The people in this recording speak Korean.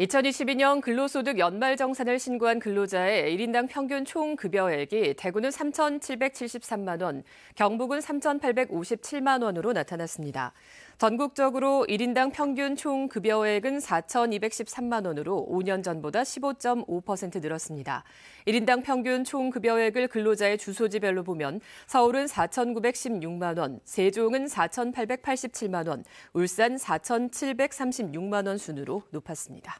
2022년 근로소득 연말정산을 신고한 근로자의 1인당 평균 총 급여액이 대구는 3,773만 원, 경북은 3,857만 원으로 나타났습니다. 전국적으로 1인당 평균 총 급여액은 4,213만 원으로 5년 전보다 15.5% 늘었습니다. 1인당 평균 총 급여액을 근로자의 주소지별로 보면 서울은 4,916만 원, 세종은 4,887만 원, 울산 4,736만 원 순으로 높았습니다.